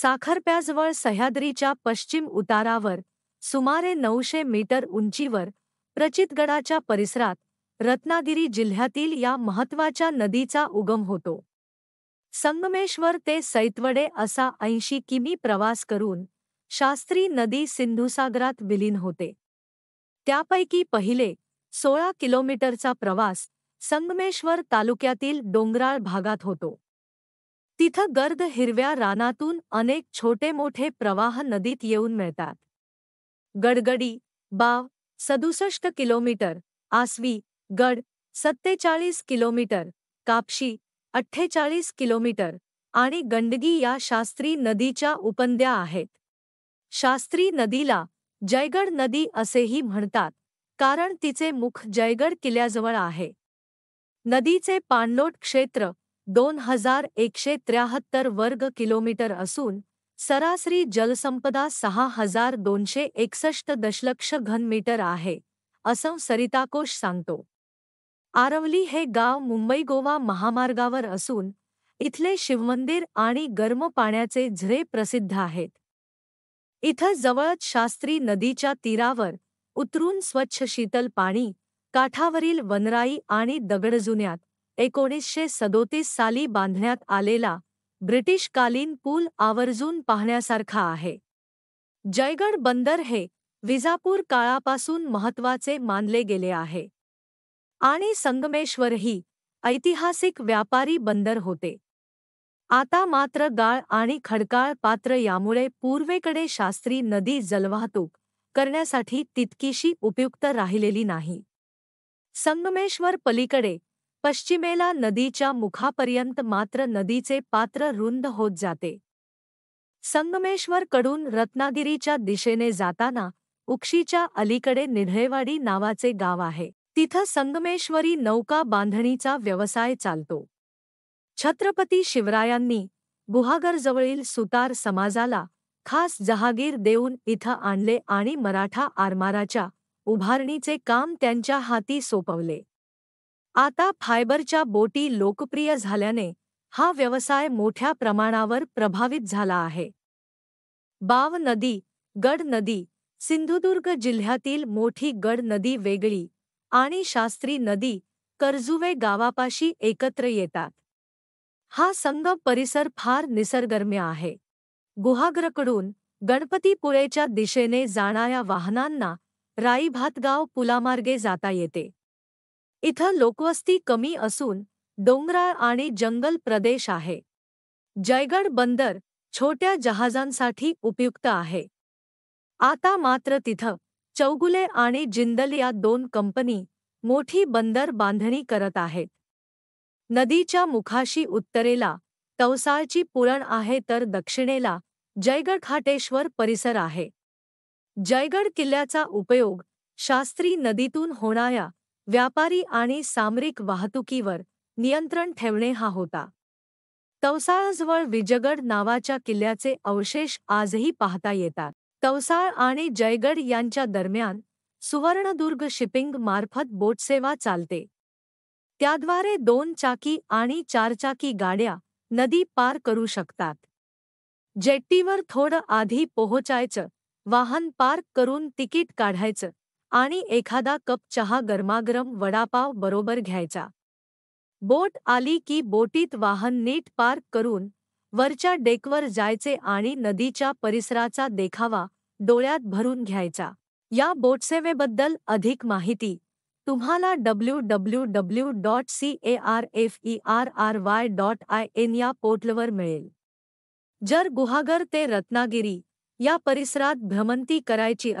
साखरप्याजवळ सह्याद्रीच्या पश्चिम उतारावर सुमारे नऊशे मीटर उंचीवर प्रचितगडाच्या परिसरात रत्नागिरी जिल्ह्यातील या महत्त्वाच्या नदीचा उगम होतो संगमेश्वर ते सैतवडे असा ऐंशी किमी प्रवास करून शास्त्री नदी सिंधुसागरात विलीन होते त्यापैकी पहिले सोळा किलोमीटरचा प्रवास संगमेश्वर तालुक्यातील डोंगराळ भागात होतो तिथं गर्द हिरव्या रानातून अनेक छोटे मोठे प्रवाह नदीत येऊन मिळतात गडगडी बाव सदुसष्ट किलोमीटर आसवी गड सत्तेचाळीस किलोमीटर कापशी अठ्ठेचाळीस किलोमीटर आणि गंडगी या शास्त्री नदीच्या उपनद्या आहेत शास्त्री नदीला जयगड नदी असेही म्हणतात कारण तिचे मुख जयगड किल्ल्याजवळ आहे नदीचे पाणलोट क्षेत्र दोन हजार एकशे त्र्याहत्तर वर्ग किलोमीटर असून सरासरी जलसंपदा सहा हजार दोनशे एकसष्ट दशलक्ष घनमीटर आहे असं सरिताकोश सांगतो आरवली हे गाव मुंबई गोवा महामार्गावर असून इथले शिवमंदिर आणि गर्म पाण्याचे झरे प्रसिद्ध आहेत इथं जवळच शास्त्री नदीच्या तीरावर उतरून स्वच्छ शीतल पाणी काठावरील वनराई आणि दगडजुन्यात एकोणीसशे सदोतीस साली बांधण्यात आलेला ब्रिटिशकालीन पूल आवर्जून पाहण्यासारखा आहे जयगड बंदर हे विजापूर काळापासून महत्त्वाचे मानले गेले आहे आणि संगमेश्वर ही ऐतिहासिक व्यापारी बंदर होते आता मात्र गाळ आणि खडकाळ पात्र यामुळे पूर्वेकडे शास्त्री नदी जलवाहतूक करण्यासाठी तितकीशी उपयुक्त राहिलेली नाही संगमेश्वर पलीकडे पश्चिमेला नदीच्या मुखापर्यंत मात्र नदीचे पात्र रुंद होत जाते संगमेश्वरकडून रत्नागिरीच्या दिशेने जाताना उक्षीच्या अलीकडे निढळेवाडी नावाचे गाव आहे तिथं संगमेश्वरी नौका बांधणीचा व्यवसाय चालतो छत्रपती शिवरायांनी गुहागरजवळील सुतार समाजाला खास जहागीर देऊन इथं आणले आणि मराठा आरमाराच्या उभारणीचे काम त्यांच्या हाती सोपवले आता फायबरच्या बोटी लोकप्रिय झाल्याने हा व्यवसाय मोठ्या प्रमाणावर प्रभावित झाला आहे बाव नदी गड नदी सिंधुदुर्ग जिल्ह्यातील मोठी गड नदी वेगळी आणि शास्त्री नदी कर्जुवे गावापाशी एकत्र येतात हा संगम परिसर फार निसर्गरम्य आहे गुहाग्रकडून गणपतीपुळेच्या दिशेने जाणाऱ्या वाहनांना राईभातगाव पुलामार्गे जाता येते इथं लोकवस्ती कमी असून डोंगराळ आणि जंगल प्रदेश आहे जयगड बंदर छोट्या जहाजांसाठी उपयुक्त आहे आता मात्र तिथं चौगुले आणि जिंदल या दोन कंपनी मोठी बंदर बांधणी करत आहेत नदीच्या मुखाशी उत्तरेला तवसाळची पुरण आहे तर दक्षिणेला जयगड परिसर आहे जयगड किल्ल्याचा उपयोग शास्त्री नदीतून होणाऱ्या व्यापारी आणि सामरिक वाहतुकीवर नियंत्रण ठेवणे हा होता तवसाळजवळ विजगड नावाच्या किल्ल्याचे अवशेष आजही पाहता येतात तवसाळ आणि जयगड यांच्या दरम्यान सुवर्णदुर्ग शिपिंग मार्फत बोटसेवा चालते त्याद्वारे दोन चाकी आणि चारचाकी गाड्या नदी पार करू शकतात जेट्टीवर थोडं आधी पोहोचायचं वाहन पार्क करून तिकीट काढायचं आणि एखादा कप चहा गरमागरम वडापाव बरोबर घ्यायचा बोट आली की बोटीत वाहन नीट पार्क करून वरच्या डेकवर जायचे आणि नदीच्या परिसराचा देखावा डोळ्यात भरून घ्यायचा या बोटसेवेबद्दल अधिक माहिती तुम्हाला W W W dot C A R F E R R Y dot I N या पोर्टलवर मिळेल जर गुहागर ते रत्नागिरी या परिसरात भ्रमंती करायची